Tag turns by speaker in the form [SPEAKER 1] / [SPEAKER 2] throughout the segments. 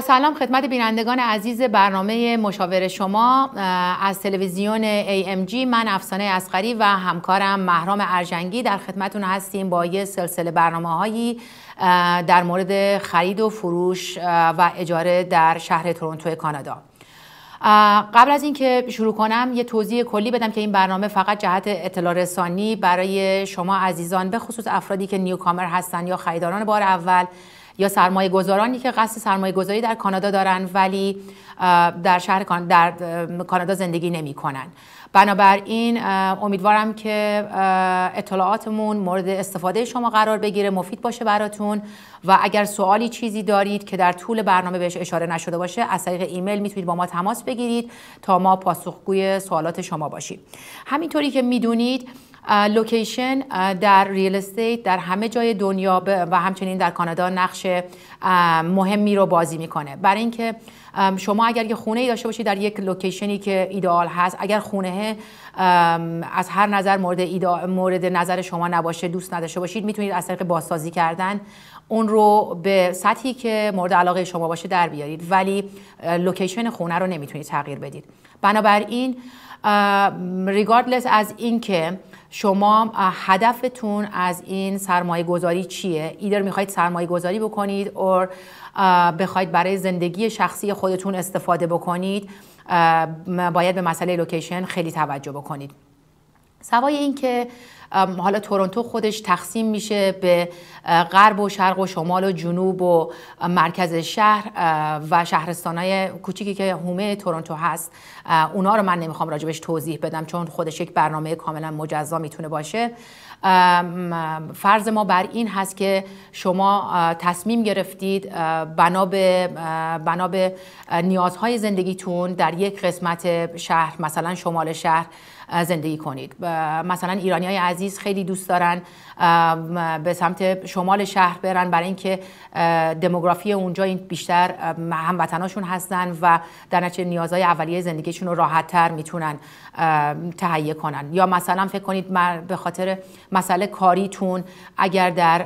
[SPEAKER 1] سلام خدمت بینندگان عزیز برنامه مشاور شما از تلویزیون AMG من افسانه اسقری و همکارم محرام ارجنگی در خدمتون هستیم با یه سلسله برنامه هایی در مورد خرید و فروش و اجاره در شهر تورنتو کانادا قبل از اینکه شروع کنم یه توضیح کلی بدم که این برنامه فقط جهت اطلاع رسانی برای شما عزیزان به خصوص افرادی که نیوکامر هستن یا خریداران بار اول یا سرمایه گذارانی که قصد سرمایه گذاری در کانادا دارن ولی در شهر در کانادا زندگی نمی کنن بنابراین امیدوارم که اطلاعاتمون مورد استفاده شما قرار بگیره مفید باشه براتون و اگر سوالی چیزی دارید که در طول برنامه بهش اشاره نشده باشه از طریق ایمیل میتونید با ما تماس بگیرید تا ما پاسخگوی سوالات شما باشیم همینطوری که میدونید لوکیشن در ریل استیت در همه جای دنیا و همچنین در کانادا نقش مهمی رو بازی میکنه برای اینکه شما اگر یه خونه ای داشته باشید در یک لوکیشنی که ایدئال هست اگر خونه از هر نظر مورد, مورد نظر شما نباشه دوست نداشته باشید میتونید از طریق بازسازی کردن اون رو به سطحی که مورد علاقه شما باشه در بیارید ولی لوکیشن خونه رو نمیتونید تغییر بدید بنابراین ریگاردلس از اینکه شما هدفتون از این سرمایه گذاری چیه ایدر میخواید سرمایه گذاری بکنید اور بخواید برای زندگی شخصی خودتون استفاده بکنید باید به مسئله لوکیشن خیلی توجه بکنید سوای اینکه حالا تورنتو خودش تقسیم میشه به غرب و شرق و شمال و جنوب و مرکز شهر و شهرستانهای کوچیکی که هومه تورنتو هست اونا رو من نمیخوام راجبش توضیح بدم چون خودش یک برنامه کاملا مجزا میتونه باشه فرض ما بر این هست که شما تصمیم گرفتید بنا به نیازهای زندگیتون در یک قسمت شهر مثلا شمال شهر زندگی کنید مثلا ایرانی های عزیز خیلی دوست دارن به سمت شمال شهر برن برای اینکه دموگرافی اونجا این بیشتر هموطناشون هستن و در نتیجه نیازهای اولیه زندگیشون رو راحتتر میتونن تهیه کنن یا مثلا فکر کنید به خاطر مسئله کاریتون اگر در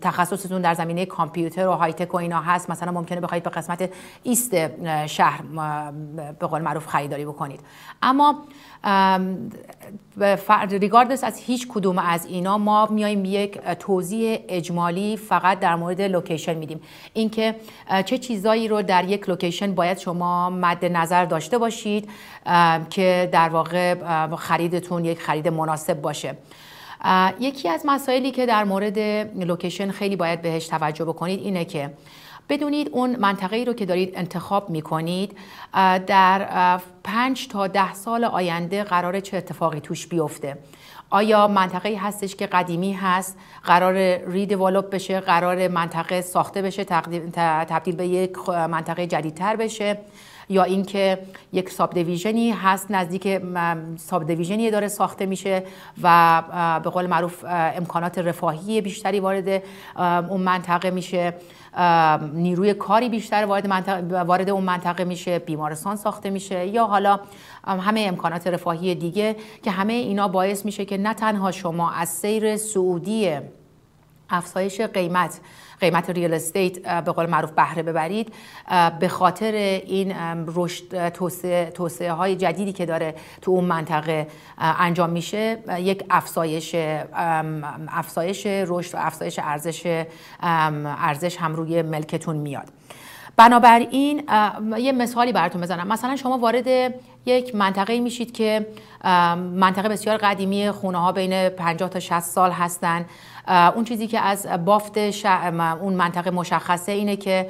[SPEAKER 1] تخصصتون در زمینه کامپیوتر و هایتک و اینا هست مثلا ممکنه بخواید به قسمت ایست شهر به قول معروف خریداری بکنید اما ریگاردس از هیچ کدوم از اینا ما میایم یک توضیح اجمالی فقط در مورد لوکیشن میدیم اینکه چه چیزایی رو در یک لوکیشن باید شما مد نظر داشته باشید که در واقع خریدتون یک خرید مناسب باشه یکی از مسائلی که در مورد لوکیشن خیلی باید بهش توجه بکنید اینه که بدونید اون منطقه ای رو که دارید انتخاب می کنید در پنج تا ده سال آینده قرار چه اتفاقی توش بیفته آیا منطقه ای هستش که قدیمی هست قرار ریدیولوپ بشه قرار منطقه ساخته بشه تبدیل به یک منطقه جدیدتر بشه یا اینکه یک ساب دیویژنی هست نزدیک ساب دیویژنی داره ساخته میشه و به قول معروف امکانات رفاهی بیشتری وارد اون منطقه میشه نیروی کاری بیشتر وارد, وارد اون منطقه میشه بیمارستان ساخته میشه یا حالا همه امکانات رفاهی دیگه که همه اینا باعث میشه که نه تنها شما از سیر سعودی افزایش قیمت قیمت ریال استیت به قول معروف بهره ببرید به خاطر این رشد توسعه, های جدیدی که داره تو اون منطقه انجام میشه یک افزایش افزایش رشد و افزایش ارزش ارزش هم روی ملکتون میاد بنابراین یه مثالی براتون بزنم مثلا شما وارد یک منطقه میشید که منطقه بسیار قدیمی خونه ها بین 50 تا 60 سال هستن اون چیزی که از بافت اون منطقه مشخصه اینه که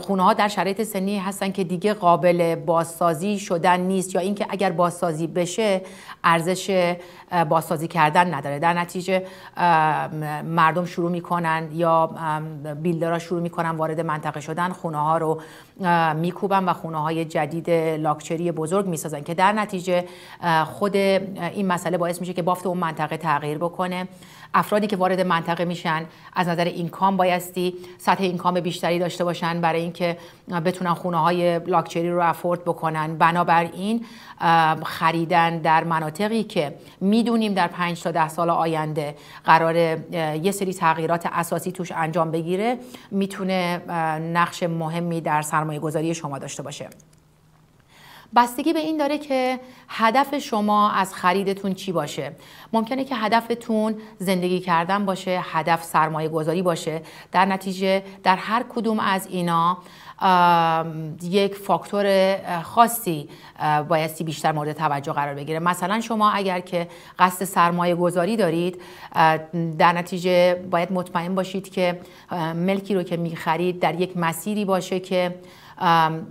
[SPEAKER 1] خونه ها در شرایط سنی هستن که دیگه قابل بازسازی شدن نیست یا اینکه اگر بازسازی بشه ارزش بازسازی کردن نداره در نتیجه مردم شروع میکنن یا بیلدرها شروع میکنن وارد منطقه شدن خونه ها رو میکوبن و خونه های جدید لاکچری بزرگ میسازن که در نتیجه خود این مسئله باعث میشه که بافت اون منطقه تغییر بکنه افرادی که وارد منطقه میشن از نظر اینکام بایستی سطح اینکام بیشتری داشته باشن برای اینکه بتونن خونه های لاکچری رو افورد بکنن بنابراین خریدن در مناطقی که میدونیم در 5 تا 10 سال آینده قرار یه سری تغییرات اساسی توش انجام بگیره میتونه نقش مهمی در سرمایه گذاری شما داشته باشه بستگی به این داره که هدف شما از خریدتون چی باشه ممکنه که هدفتون زندگی کردن باشه هدف سرمایه گذاری باشه در نتیجه در هر کدوم از اینا یک فاکتور خاصی بایستی بیشتر مورد توجه قرار بگیره مثلا شما اگر که قصد سرمایه گذاری دارید در نتیجه باید مطمئن باشید که ملکی رو که میخرید در یک مسیری باشه که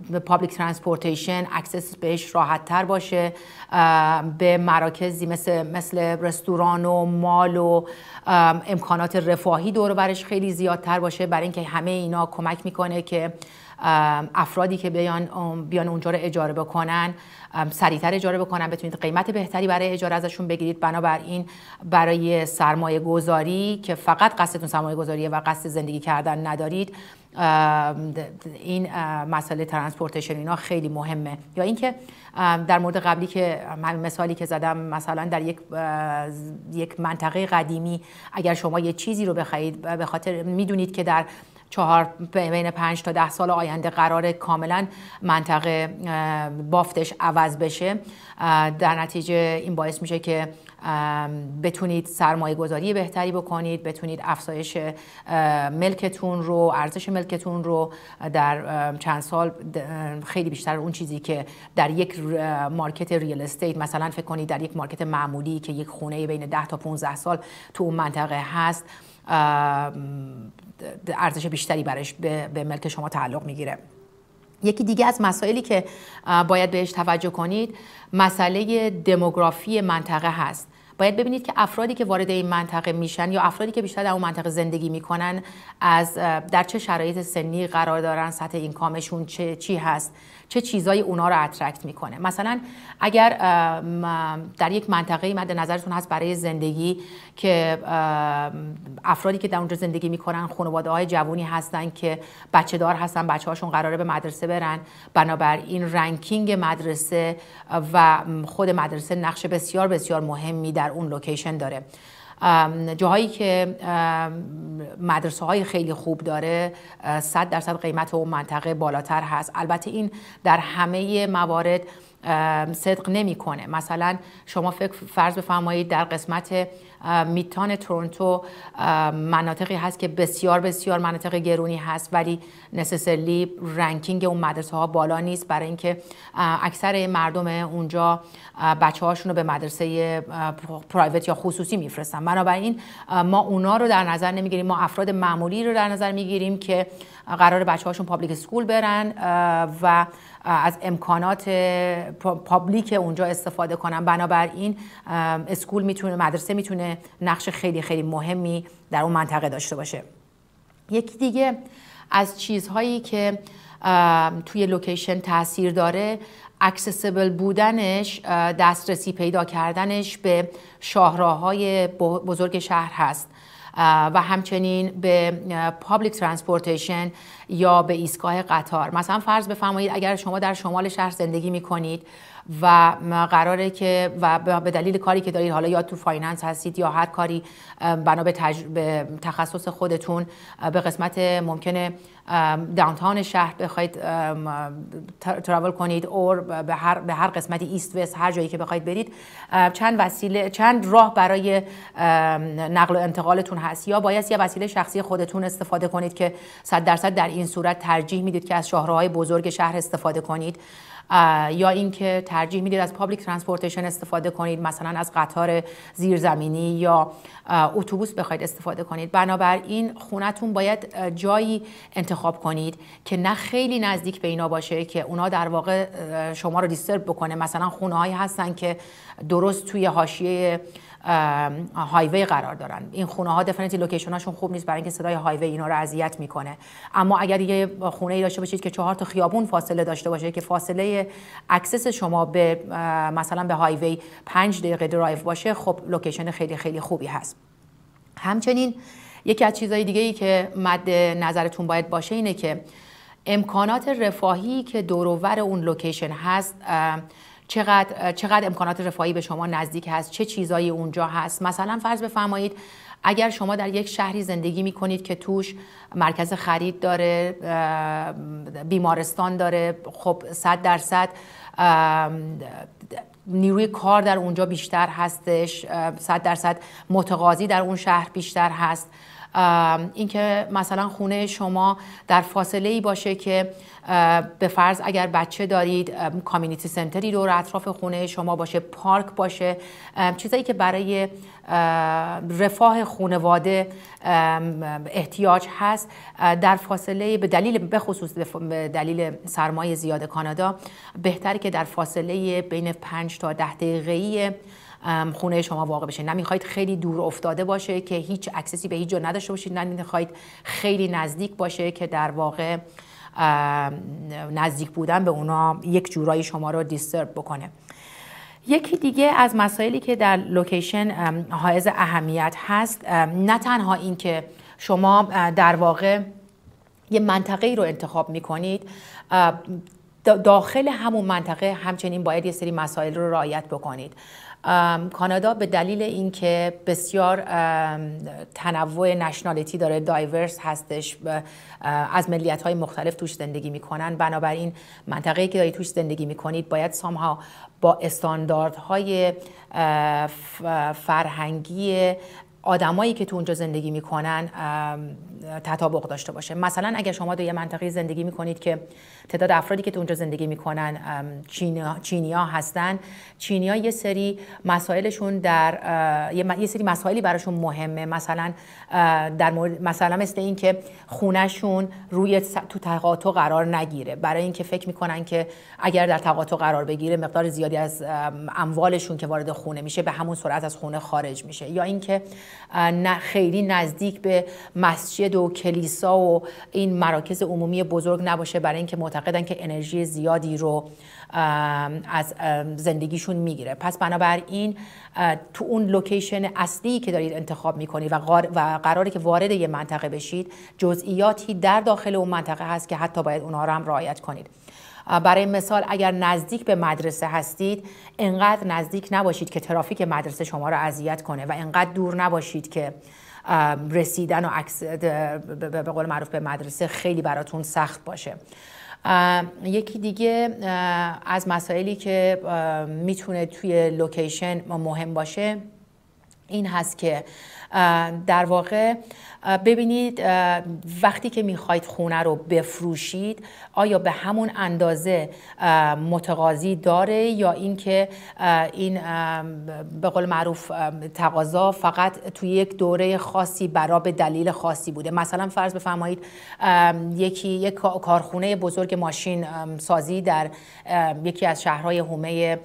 [SPEAKER 1] به پابلیک ترانسپورتیشن اکسس بهش راحت تر باشه به مراکزی مثل, مثل رستوران و مال و امکانات رفاهی دور برش خیلی زیادتر باشه برای اینکه همه اینا کمک میکنه که افرادی که بیان, بیان اونجا رو اجاره بکنن سریعتر اجاره بکنن بتونید قیمت بهتری برای اجاره ازشون بگیرید بنابراین برای سرمایه گذاری که فقط قصدتون سرمایه گذاریه و قصد زندگی کردن ندارید این مسئله ترانسپورتشن اینا خیلی مهمه یا اینکه در مورد قبلی که من مثالی که زدم مثلا در یک یک منطقه قدیمی اگر شما یه چیزی رو بخرید به خاطر میدونید که در چهار بین پنج تا ده سال آینده قرار کاملا منطقه بافتش عوض بشه در نتیجه این باعث میشه که بتونید سرمایه گذاری بهتری بکنید بتونید افزایش ملکتون رو ارزش ملکتون رو در چند سال خیلی بیشتر اون چیزی که در یک مارکت ریال استیت مثلا فکر کنید در یک مارکت معمولی که یک خونه بین 10 تا 15 سال تو اون منطقه هست ارزش بیشتری برش به, ملک شما تعلق میگیره یکی دیگه از مسائلی که باید بهش توجه کنید مسئله دموگرافی منطقه هست باید ببینید که افرادی که وارد این منطقه میشن یا افرادی که بیشتر در اون منطقه زندگی میکنن از در چه شرایط سنی قرار دارن سطح اینکامشون چه چی هست چه چیزایی اونا رو اترکت میکنه مثلا اگر در یک منطقه مد نظرتون هست برای زندگی که افرادی که در اونجا زندگی میکنن خانواده های جوونی هستن که بچه دار هستن بچه هاشون قراره به مدرسه برن بنابراین رنکینگ مدرسه و خود مدرسه نقش بسیار بسیار مهمی در اون لوکیشن داره جاهایی که مدرسه های خیلی خوب داره 100 درصد قیمت اون منطقه بالاتر هست البته این در همه موارد صدق نمیکنه مثلا شما فکر فرض بفرمایید در قسمت میتان تورنتو مناطقی هست که بسیار بسیار مناطق گرونی هست ولی نسسلی رنکینگ اون مدرسه ها بالا نیست برای اینکه اکثر مردم اونجا بچه هاشون رو به مدرسه پرایوت یا خصوصی میفرستن بنابراین ما اونا رو در نظر نمیگیریم ما افراد معمولی رو در نظر میگیریم که قرار بچه هاشون پابلیک سکول برن و از امکانات پابلیک اونجا استفاده کنن بنابراین اسکول میتونه مدرسه میتونه نقش خیلی خیلی مهمی در اون منطقه داشته باشه یکی دیگه از چیزهایی که توی لوکیشن تاثیر داره اکسسبل بودنش دسترسی پیدا کردنش به شاهراهای بزرگ شهر هست و همچنین به پابلیک ترانسپورتیشن یا به ایستگاه قطار مثلا فرض بفرمایید اگر شما در شمال شهر زندگی می کنید و قراره که و به دلیل کاری که دارید حالا یا تو فایننس هستید یا هر کاری بنا به, تخصص خودتون به قسمت ممکنه داونتاون شهر بخواید ترول کنید او به هر به هر قسمتی ایست وست هر جایی که بخواید برید چند وسیله چند راه برای نقل و انتقالتون هست یا باید یه وسیله شخصی خودتون استفاده کنید که 100 درصد در این صورت ترجیح میدید که از شهرهای بزرگ شهر استفاده کنید یا اینکه ترجیح میدید از پابلیک ترانسپورتیشن استفاده کنید مثلا از قطار زیرزمینی یا اتوبوس بخواید استفاده کنید بنابراین خونهتون باید جایی انتخاب کنید که نه خیلی نزدیک به اینا باشه که اونا در واقع شما رو دیسترب بکنه مثلا خونه هستن که درست توی حاشیه هایوی قرار دارن این خونه ها دفنتی لوکیشن هاشون خوب نیست برای اینکه صدای هایوی اینا رو اذیت میکنه اما اگر یه خونه ای داشته باشید که چهار تا خیابون فاصله داشته باشه که فاصله اکسس شما به مثلا به هایوی 5 دقیقه درایو باشه خب لوکیشن خیلی خیلی خوبی هست همچنین یکی از چیزهای دیگه ای که مد نظرتون باید باشه اینه که امکانات رفاهی که دورور اون لوکیشن هست چقدر, چقدر امکانات رفاهی به شما نزدیک هست چه چیزایی اونجا هست مثلا فرض بفرمایید اگر شما در یک شهری زندگی می کنید که توش مرکز خرید داره بیمارستان داره خب صد درصد نیروی کار در اونجا بیشتر هستش صد درصد متقاضی در اون شهر بیشتر هست اینکه مثلا خونه شما در فاصله ای باشه که به فرض اگر بچه دارید کامیونیتی سنتری دور اطراف خونه شما باشه پارک باشه چیزایی که برای رفاه خانواده احتیاج هست در فاصله به دلیل به خصوص به دلیل سرمایه زیاد کانادا بهتر که در فاصله بین 5 تا 10 دقیقه‌ای خونه شما واقع بشه نه خیلی دور افتاده باشه که هیچ اکسسی به هیچ جا نداشته باشید نه خیلی نزدیک باشه که در واقع نزدیک بودن به اونا یک جورایی شما رو دیسترب بکنه یکی دیگه از مسائلی که در لوکیشن حائز اهمیت هست نه تنها اینکه شما در واقع یه منطقه ای رو انتخاب می کنید داخل همون منطقه همچنین باید یه سری مسائل رو رعایت بکنید کانادا به دلیل اینکه بسیار تنوع نشنالیتی داره دایورس هستش از ملیت های مختلف توش زندگی میکنن بنابراین منطقه که دارید توش زندگی میکنید باید سامها با استانداردهای فرهنگی آدمایی که تو اونجا زندگی میکنن تطابق داشته باشه مثلا اگر شما در یه منطقه زندگی میکنید که تعداد افرادی که تو اونجا زندگی میکنن چینی ها هستن ها یه سری مسائلشون در یه سری مسائلی براشون مهمه مثلا در مورد مثلا مثل که خونهشون روی تو تقاطع قرار نگیره برای اینکه فکر میکنن که اگر در تقاطع قرار بگیره مقدار زیادی از اموالشون که وارد خونه میشه به همون سرعت از خونه خارج میشه یا اینکه خیلی نزدیک به مسجد و کلیسا و این مراکز عمومی بزرگ نباشه برای اینکه معتقدن که انرژی زیادی رو از زندگیشون میگیره پس بنابراین تو اون لوکیشن اصلی که دارید انتخاب میکنید و, و قراره که وارد یه منطقه بشید جزئیاتی در داخل اون منطقه هست که حتی باید اونها رو هم رعایت کنید برای مثال اگر نزدیک به مدرسه هستید انقدر نزدیک نباشید که ترافیک مدرسه شما را اذیت کنه و انقدر دور نباشید که رسیدن و به قول معروف به مدرسه خیلی براتون سخت باشه یکی دیگه از مسائلی که میتونه توی لوکیشن مهم باشه این هست که در واقع ببینید وقتی که میخواید خونه رو بفروشید آیا به همون اندازه متقاضی داره یا اینکه این به قول معروف تقاضا فقط توی یک دوره خاصی برا به دلیل خاصی بوده مثلا فرض بفرمایید یکی یک کارخونه بزرگ ماشین سازی در یکی از شهرهای هومه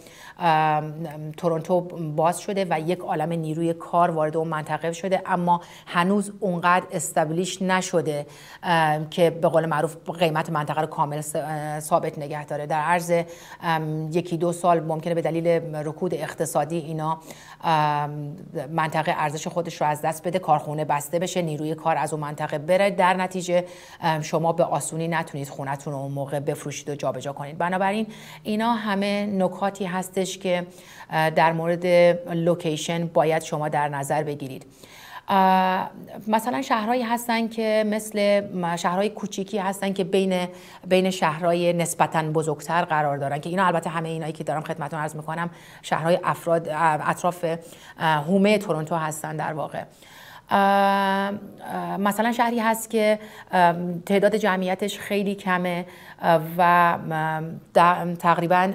[SPEAKER 1] تورنتو باز شده و یک عالم نیروی کار وارد اون منطقه شده اما هنوز اونقدر استبلیش نشده که به قول معروف قیمت منطقه رو کامل ثابت نگه داره در عرض یکی دو سال ممکنه به دلیل رکود اقتصادی اینا منطقه ارزش خودش رو از دست بده کارخونه بسته بشه نیروی کار از اون منطقه بره در نتیجه شما به آسونی نتونید خونتون رو اون موقع بفروشید و جابجا کنید بنابراین اینا همه نکاتی هست که در مورد لوکیشن باید شما در نظر بگیرید مثلا شهرهایی هستن که مثل شهرهای کوچیکی هستن که بین بین شهرهای نسبتا بزرگتر قرار دارن که اینا البته همه اینایی که دارم خدمتتون عرض میکنم شهرهای افراد اطراف هومه تورنتو هستن در واقع مثلا شهری هست که تعداد جمعیتش خیلی کمه و تقریبا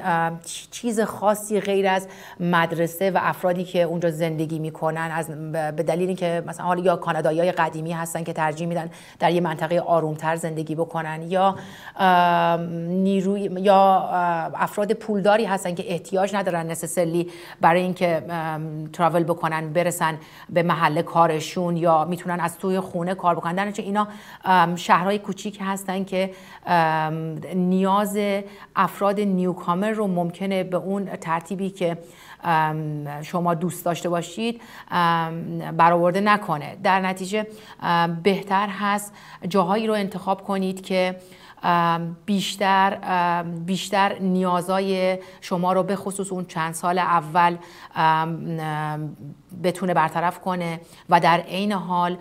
[SPEAKER 1] چیز خاصی غیر از مدرسه و افرادی که اونجا زندگی میکنن از به دلیل اینکه مثلا حالا یا کانادایی های قدیمی هستن که ترجیح میدن در یه منطقه آرومتر زندگی بکنن یا نیروی یا افراد پولداری هستن که احتیاج ندارن نسسلی برای اینکه تراول بکنن برسن به محل کارش یا میتونن از توی خونه کار بکنن در اینا شهرهای کوچیک هستن که نیاز افراد نیوکامر رو ممکنه به اون ترتیبی که شما دوست داشته باشید برآورده نکنه در نتیجه بهتر هست جاهایی رو انتخاب کنید که بیشتر بیشتر نیازهای شما رو به خصوص اون چند سال اول بتونه برطرف کنه و در عین حال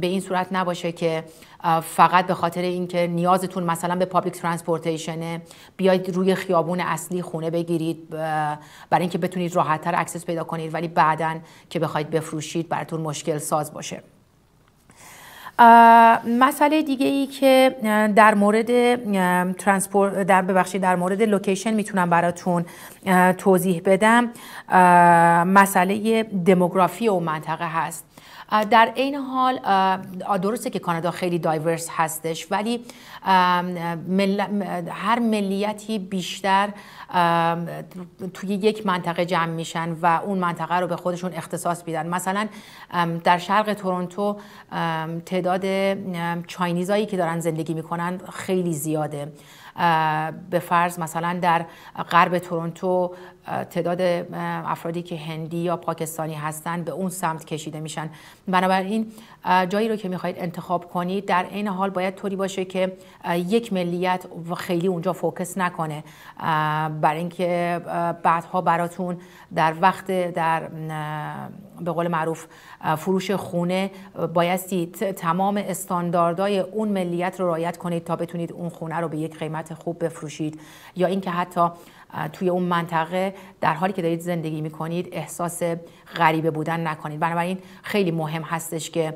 [SPEAKER 1] به این صورت نباشه که فقط به خاطر اینکه نیازتون مثلا به پابلیک ترانسپورتیشنه بیاید روی خیابون اصلی خونه بگیرید برای اینکه بتونید راحتتر اکسس پیدا کنید ولی بعدا که بخواید بفروشید براتون مشکل ساز باشه مسئله دیگه ای که در مورد ترانسپورت در ببخشید در مورد لوکیشن میتونم براتون توضیح بدم مسئله دموگرافی اون منطقه هست در این حال درسته که کانادا خیلی دایورس هستش ولی هر ملیتی بیشتر توی یک منطقه جمع میشن و اون منطقه رو به خودشون اختصاص میدن مثلا در شرق تورنتو تعداد چاینیزایی که دارن زندگی میکنن خیلی زیاده به فرض مثلا در غرب تورنتو تعداد افرادی که هندی یا پاکستانی هستند به اون سمت کشیده میشن بنابراین جایی رو که میخواید انتخاب کنید در عین حال باید طوری باشه که یک ملیت خیلی اونجا فوکس نکنه برای اینکه بعدها براتون در وقت در به قول معروف فروش خونه بایستی تمام استانداردهای اون ملیت رو رعایت کنید تا بتونید اون خونه رو به یک قیمت خوب بفروشید یا اینکه حتی توی اون منطقه در حالی که دارید زندگی میکنید احساس غریبه بودن نکنید بنابراین خیلی مهم هستش که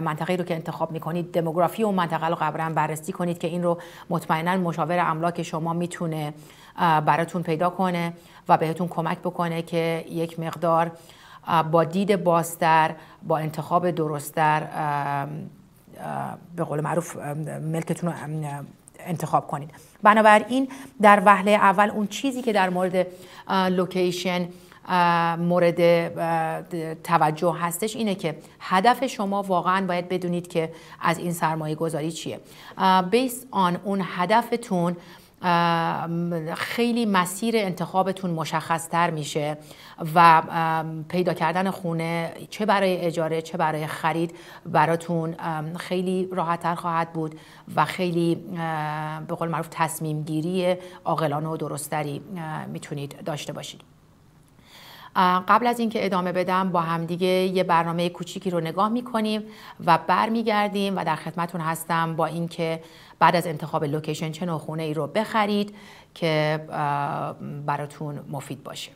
[SPEAKER 1] منطقه رو که انتخاب میکنید دموگرافی اون منطقه رو قبلا بررسی کنید که این رو مطمئنا مشاور املاک شما میتونه براتون پیدا کنه و بهتون کمک بکنه که یک مقدار با دید بازتر با انتخاب درستتر به قول معروف ملکتون رو انتخاب کنید بنابراین در وهله اول اون چیزی که در مورد لوکیشن مورد توجه هستش اینه که هدف شما واقعا باید بدونید که از این سرمایه گذاری چیه بیس آن اون هدفتون خیلی مسیر انتخابتون تر میشه و پیدا کردن خونه چه برای اجاره چه برای خرید براتون خیلی راحتتر خواهد بود و خیلی به قول معروف تصمیم گیری عاقلانه و درستری میتونید داشته باشید قبل از اینکه ادامه بدم با همدیگه یه برنامه کوچیکی رو نگاه میکنیم و برمیگردیم و در خدمتون هستم با اینکه بعد از انتخاب لوکیشن چه نوع خونه ای رو بخرید که براتون مفید باشه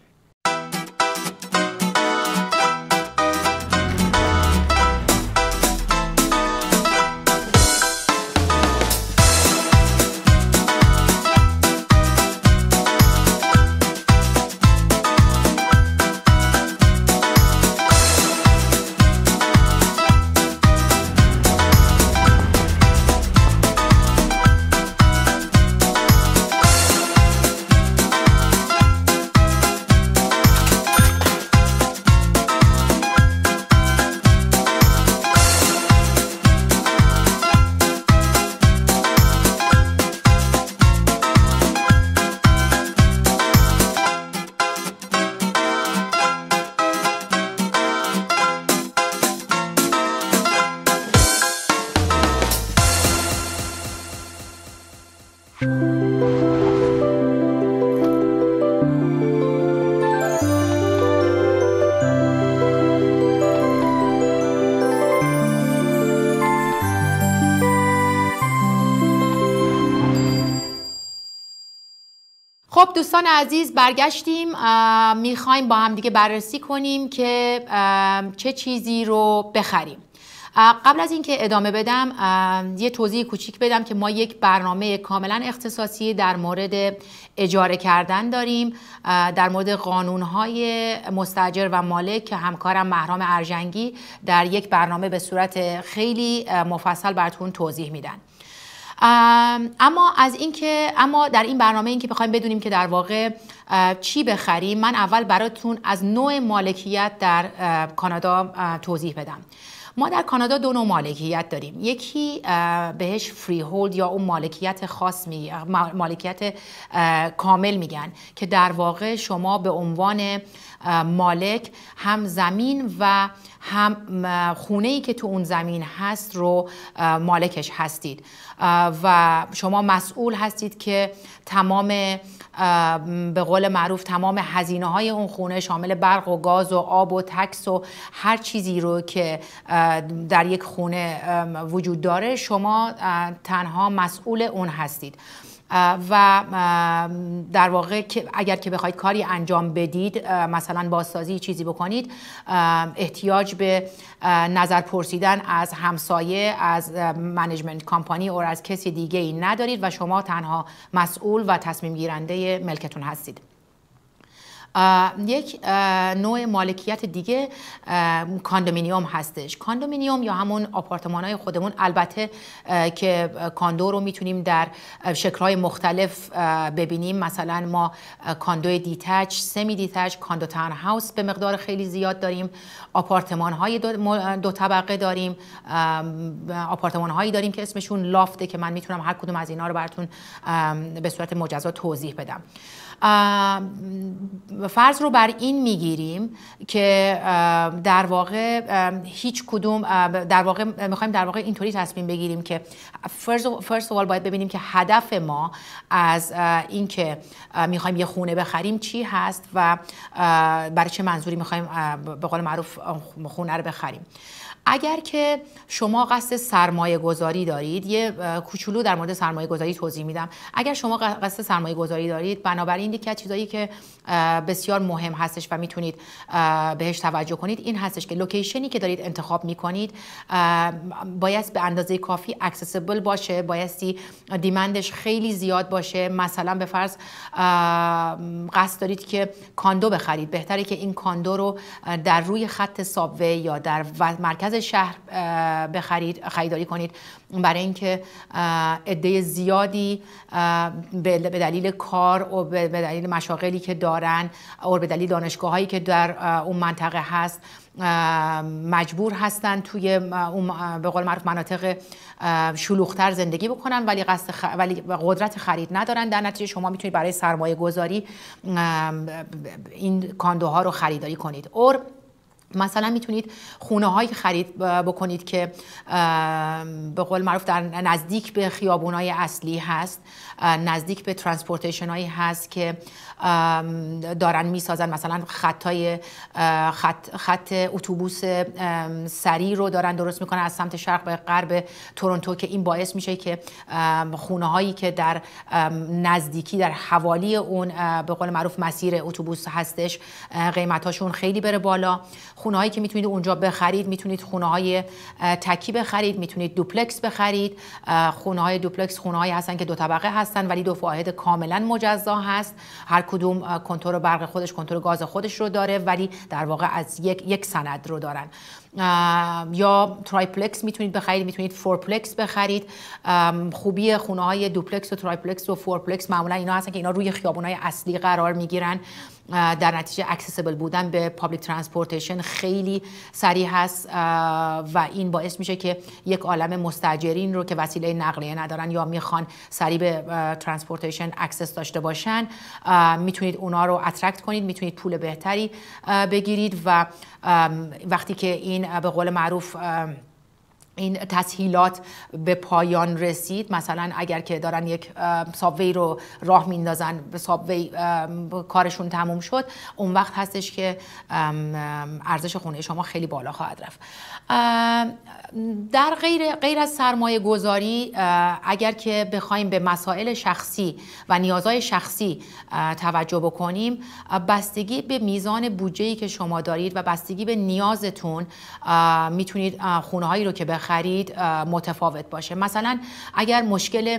[SPEAKER 1] دوستان عزیز برگشتیم میخوایم با هم دیگه بررسی کنیم که چه چیزی رو بخریم قبل از اینکه ادامه بدم یه توضیح کوچیک بدم که ما یک برنامه کاملا اختصاصی در مورد اجاره کردن داریم در مورد قانونهای مستجر و مالک که همکارم محرام ارجنگی در یک برنامه به صورت خیلی مفصل براتون توضیح میدن اما از اینکه اما در این برنامه اینکه بخوایم بدونیم که در واقع چی بخریم من اول براتون از نوع مالکیت در کانادا توضیح بدم ما در کانادا دو نوع مالکیت داریم یکی بهش فری هولد یا اون مالکیت خاص می مالکیت کامل میگن که در واقع شما به عنوان مالک هم زمین و هم خونه ای که تو اون زمین هست رو مالکش هستید و شما مسئول هستید که تمام به قول معروف تمام هزینه های اون خونه شامل برق و گاز و آب و تکس و هر چیزی رو که در یک خونه وجود داره شما تنها مسئول اون هستید و در واقع اگر که بخواید کاری انجام بدید مثلا بازسازی چیزی بکنید احتیاج به نظر پرسیدن از همسایه از منیجمنت کمپانی او از کسی دیگه ای ندارید و شما تنها مسئول و تصمیم گیرنده ملکتون هستید یک نوع مالکیت دیگه کاندومینیوم هستش کاندومینیوم یا همون آپارتمان های خودمون البته که کاندو رو میتونیم در شکلهای مختلف ببینیم مثلا ما کاندو دیتچ سمی دیتچ کاندو تاون هاوس به مقدار خیلی زیاد داریم آپارتمان های دو, طبقه داریم آپارتمان هایی داریم که اسمشون لافته که من میتونم هر کدوم از اینا رو براتون به صورت مجزا توضیح بدم فرض رو بر این میگیریم که در واقع هیچ کدوم در واقع میخوایم در واقع اینطوری تصمیم بگیریم که فرست اول باید ببینیم که هدف ما از اینکه میخوایم یه خونه بخریم چی هست و برای چه منظوری میخوایم به قول معروف خونه رو بخریم اگر که شما قصد سرمایه گذاری دارید یه کوچولو در مورد سرمایه گذاری توضیح میدم اگر شما قصد سرمایه گذاری دارید بنابراین این یکی از چیزایی که بسیار مهم هستش و میتونید بهش توجه کنید این هستش که لوکیشنی که دارید انتخاب میکنید باید به اندازه کافی اکسسیبل باشه بایستی دیمندش خیلی زیاد باشه مثلا به فرض قصد دارید که کاندو بخرید بهتره که این کاندو رو در روی خط سابوه یا در مرکز شهر بخرید خریداری کنید برای اینکه عده زیادی به دلیل کار و به به دلیل مشاغلی که دارن اور به دلیل دانشگاه هایی که در اون منطقه هست مجبور هستن توی اون به قول معروف مناطق شلوختر زندگی بکنن ولی ولی قدرت خرید ندارن در نتیجه شما میتونید برای سرمایه گذاری این کاندوها رو خریداری کنید اور مثلا میتونید خونه هایی خرید بکنید که به قول معروف در نزدیک به خیابون های اصلی هست نزدیک به ترانسپورتیشن هایی هست که دارن میسازن مثلا خط خط, اتوبوس سری رو دارن درست میکنن از سمت شرق به غرب تورنتو که این باعث میشه که خونه هایی که در نزدیکی در حوالی اون به قول معروف مسیر اتوبوس هستش قیمتاشون خیلی بره بالا خونه که میتونید اونجا بخرید میتونید خونه های تکی بخرید میتونید دوپلکس بخرید خونه های دوپلکس خونه هستن که دو طبقه هستن ولی دو فواید کاملا مجزا هست هر کدوم کنترل برق خودش کنترل گاز خودش رو داره ولی در واقع از یک یک سند رو دارن یا ترایپلکس میتونید بخرید میتونید فورپلکس بخرید خوبی خونه های دوپلکس و ترایپلکس و فورپلکس معمولا اینا هستن که اینا روی خیابون های اصلی قرار میگیرن در نتیجه اکسسبل بودن به پابلیک ترانسپورتیشن خیلی سریع هست و این باعث میشه که یک عالم مستجرین رو که وسیله نقلیه ندارن یا میخوان سریع به ترانسپورتیشن اکسس داشته باشن میتونید اونا رو اترکت کنید میتونید پول بهتری بگیرید و وقتی که این به قول معروف این تسهیلات به پایان رسید مثلا اگر که دارن یک سابوی رو راه میندازن به سابوی کارشون تموم شد اون وقت هستش که ارزش خونه شما خیلی بالا خواهد رفت در غیر, غیر از سرمایه گذاری اگر که بخوایم به مسائل شخصی و نیازهای شخصی توجه بکنیم بستگی به میزان بودجه که شما دارید و بستگی به نیازتون میتونید خونه هایی رو که به خرید متفاوت باشه مثلا اگر مشکل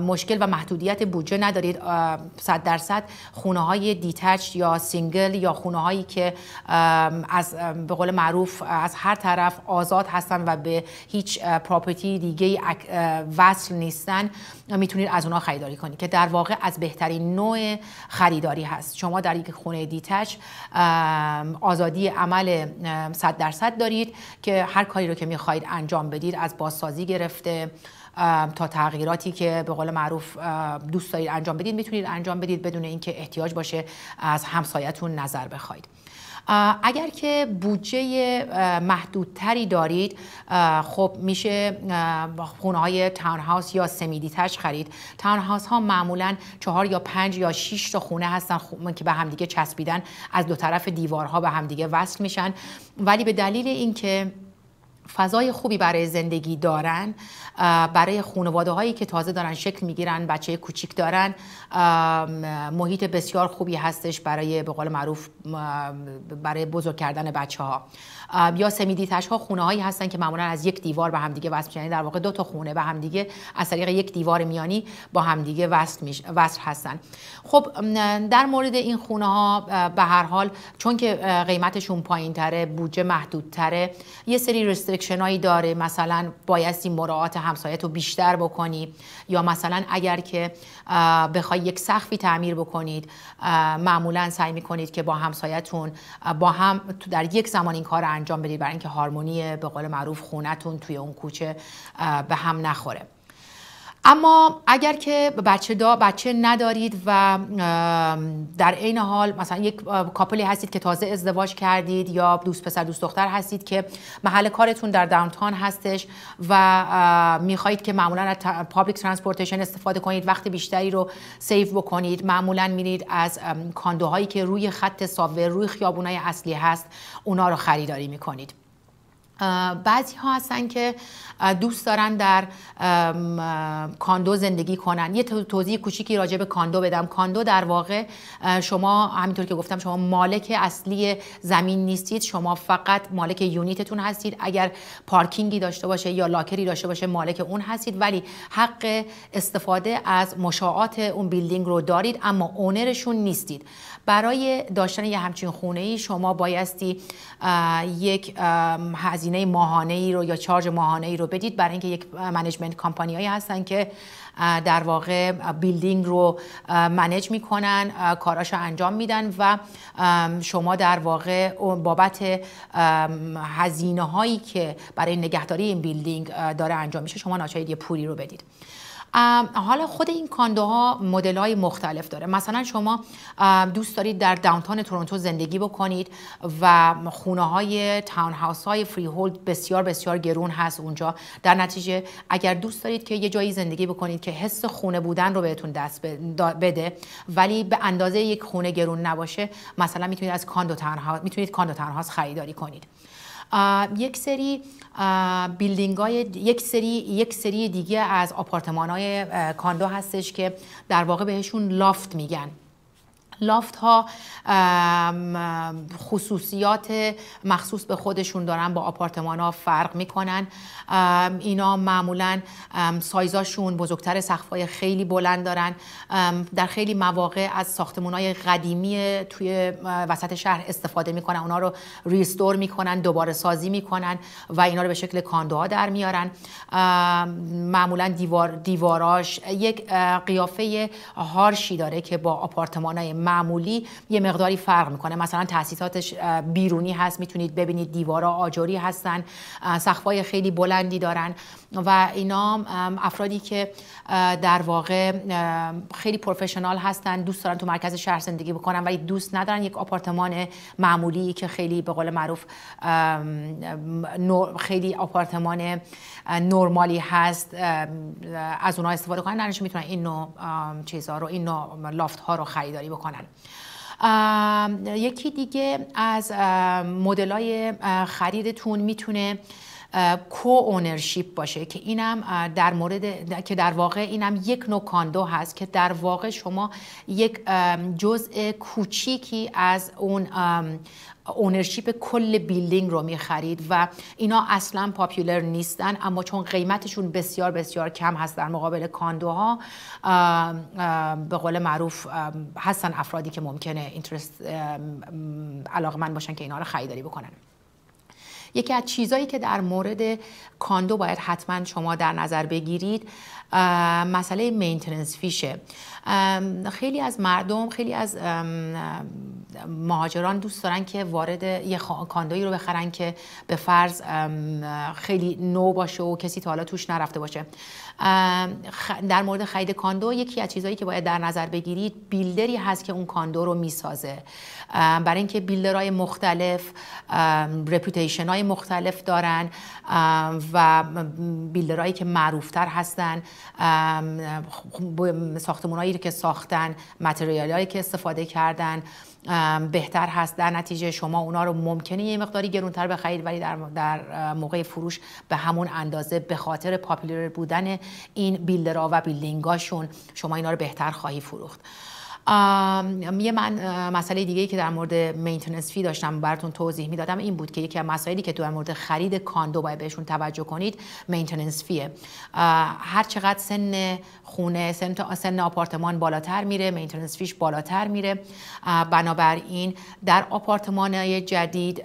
[SPEAKER 1] مشکل و محدودیت بودجه ندارید 100 درصد خونه های دیتچ یا سینگل یا خونه هایی که از به قول معروف از هر طرف آزاد هستن و به هیچ پراپرتی دیگه وصل نیستن میتونید از اونها خریداری کنید که در واقع از بهترین نوع خریداری هست شما در یک خونه دیتچ آزادی عمل 100 درصد دارید که هر کاری رو که میخواهید انجام بدید از بازسازی گرفته تا تغییراتی که به قول معروف دوست دارید انجام بدید میتونید انجام بدید بدون اینکه احتیاج باشه از همسایتون نظر بخواید اگر که بودجه محدودتری دارید خب میشه خونه های تاون هاوس یا سمیدی تش خرید تاون هاوس ها معمولا چهار یا پنج یا شش تا خونه هستن که به همدیگه چسبیدن از دو طرف دیوارها به همدیگه وصل میشن ولی به دلیل اینکه فضای خوبی برای زندگی دارن برای خانواده هایی که تازه دارن شکل میگیرن بچه کوچیک دارن محیط بسیار خوبی هستش برای به قول معروف برای بزرگ کردن بچه ها یا سمیدیتش ها خونه هایی هستن که معمولا از یک دیوار به همدیگه وصل میشن یعنی در واقع دو تا خونه به همدیگه از طریق یک دیوار میانی با همدیگه وصل, وصل هستن خب در مورد این خونه ها به هر حال چون که قیمتشون پایین تره بودجه تره یه سری رستریکشن هایی داره مثلا بایستی مراعات همسایت رو بیشتر بکنی یا مثلا اگر که بخوای یک سخفی تعمیر بکنید معمولا سعی میکنید که با همسایتون با هم در یک زمان این کار انجام بدید برای اینکه هارمونی به قول معروف خونتون توی اون کوچه به هم نخوره اما اگر که بچه, دا بچه ندارید و در عین حال مثلا یک کاپلی هستید که تازه ازدواج کردید یا دوست پسر دوست دختر هستید که محل کارتون در داونتان هستش و میخواهید که معمولا از پابلیک ترانسپورتیشن استفاده کنید وقت بیشتری رو سیو بکنید معمولا میرید از کاندوهایی که روی خط ساور روی خیابونای اصلی هست اونا رو خریداری میکنید بعضی ها هستن که دوست دارن در کاندو زندگی کنن یه توضیح کوچیکی راجع به کاندو بدم کاندو در واقع شما همینطور که گفتم شما مالک اصلی زمین نیستید شما فقط مالک یونیتتون هستید اگر پارکینگی داشته باشه یا لاکری داشته باشه مالک اون هستید ولی حق استفاده از مشاعات اون بیلدینگ رو دارید اما اونرشون نیستید برای داشتن یه همچین خونه ای شما بایستی یک هزینه ماهانه ای رو یا چارج ماهانه ای رو بدید برای اینکه یک منیجمنت هایی هستن که در واقع بیلدینگ رو منیج میکنن کاراشو انجام میدن و شما در واقع بابت هزینه هایی که برای نگهداری این بیلدینگ داره انجام میشه شما ناچارید یه پولی رو بدید حالا خود این کاندوها مدل های مختلف داره مثلا شما دوست دارید در داونتان تورنتو زندگی بکنید و خونه های تاون هاوس های فری هولد بسیار بسیار گرون هست اونجا در نتیجه اگر دوست دارید که یه جایی زندگی بکنید که حس خونه بودن رو بهتون دست بده ولی به اندازه یک خونه گرون نباشه مثلا میتونید از کاندو تنها میتونید کاندو خریداری کنید یک سری بیلدینگ یک سری یک سری دیگه از آپارتمان های کاندو هستش که در واقع بهشون لافت میگن لافت ها خصوصیات مخصوص به خودشون دارن با آپارتمان ها فرق میکنن اینا معمولا سایزاشون بزرگتر های خیلی بلند دارن در خیلی مواقع از ساختمان های قدیمی توی وسط شهر استفاده میکنن اونا رو ریستور میکنن دوباره سازی میکنن و اینا رو به شکل کاندوها در میارن معمولا دیوار دیواراش یک قیافه هارشی داره که با آپارتمان های معمولی یه مقداری فرق میکنه مثلا تاسیساتش بیرونی هست میتونید ببینید دیوارا آجری هستن سقفای خیلی بلندی دارن و اینا افرادی که در واقع خیلی پروفشنال هستن دوست دارن تو مرکز شهر زندگی بکنن ولی دوست ندارن یک آپارتمان معمولی که خیلی به قول معروف خیلی آپارتمان نرمالی هست از اونها استفاده کنن درنش میتونن این نوع چیزها رو این نوع لافت ها رو خریداری بکنن یکی دیگه از مدلای خریدتون میتونه کو اونرشیپ باشه که اینم در مورد که در واقع اینم یک نوع کاندو هست که در واقع شما یک جزء کوچیکی از اون اونرشیپ کل بیلدینگ رو خرید و اینا اصلا پاپیولر نیستن اما چون قیمتشون بسیار بسیار کم هست در مقابل کاندوها به قول معروف هستن افرادی که ممکنه اینترست علاقه من باشن که اینا رو خریداری بکنن یکی از چیزهایی که در مورد کاندو باید حتما شما در نظر بگیرید مسئله مینتننس فیشه خیلی از مردم خیلی از مهاجران دوست دارن که وارد یه کاندویی رو بخرن که به فرض خیلی نو باشه و کسی تا حالا توش نرفته باشه در مورد خرید کاندو یکی از چیزهایی که باید در نظر بگیرید بیلدری هست که اون کاندو رو میسازه برای اینکه بیلدرهای مختلف رپوتیشن های مختلف دارن و بیلدرهایی که معروفتر هستن ساختمون هایی که ساختن متریال هایی که استفاده کردن بهتر هست در نتیجه شما اونا رو ممکنه یه مقداری گرونتر بخرید ولی در, در موقع فروش به همون اندازه به خاطر پاپولار بودن این بیلدرها و بیلدینگاشون شما اینا رو بهتر خواهی فروخت یه من مسئله دیگه که در مورد مینتننس فی داشتم براتون توضیح میدادم این بود که یکی از مسائلی که در مورد خرید کاندو باید بهشون توجه کنید مینتننس فیه هر چقدر سن خونه سن, سن آپارتمان بالاتر میره مینتیننس فیش بالاتر میره بنابراین در آپارتمان جدید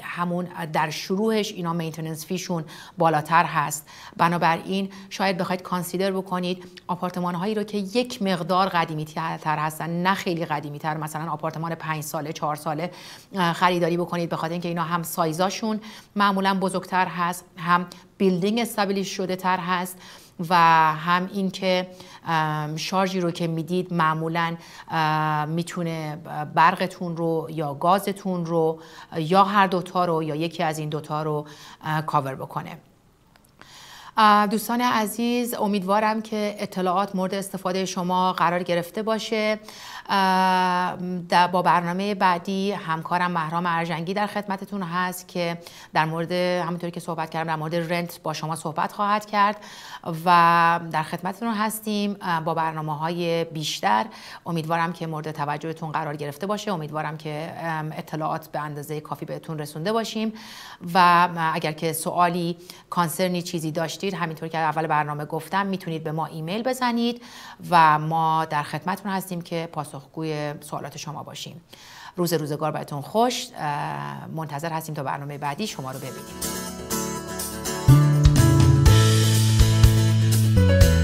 [SPEAKER 1] همون در شروعش اینا مینتننس فیشون بالاتر هست بنابراین شاید بخواید کانسیدر بکنید آپارتمان هایی رو که یک مقدار قدیمی تر هست هستن نه خیلی قدیمی تر مثلا آپارتمان 5 ساله 4 ساله خریداری بکنید به خاطر اینکه اینا هم سایزاشون معمولا بزرگتر هست هم بیلدینگ استبلیش شده تر هست و هم اینکه شارژی رو که میدید معمولا میتونه برقتون رو یا گازتون رو یا هر دوتا رو یا یکی از این دوتا رو کاور بکنه دوستان عزیز امیدوارم که اطلاعات مورد استفاده شما قرار گرفته باشه با برنامه بعدی همکارم مهرام ارجنگی در خدمتتون هست که در مورد همونطوری که صحبت کردم در مورد رنت با شما صحبت خواهد کرد و در خدمتتون هستیم با برنامه های بیشتر امیدوارم که مورد توجهتون قرار گرفته باشه امیدوارم که اطلاعات به اندازه کافی بهتون رسونده باشیم و اگر که سوالی کانسرنی چیزی داشتید همینطور که اول برنامه گفتم میتونید به ما ایمیل بزنید و ما در خدمتتون هستیم که پاس پاسخگوی سوالات شما باشیم روز روزگار براتون خوش منتظر هستیم تا برنامه بعدی شما رو ببینیم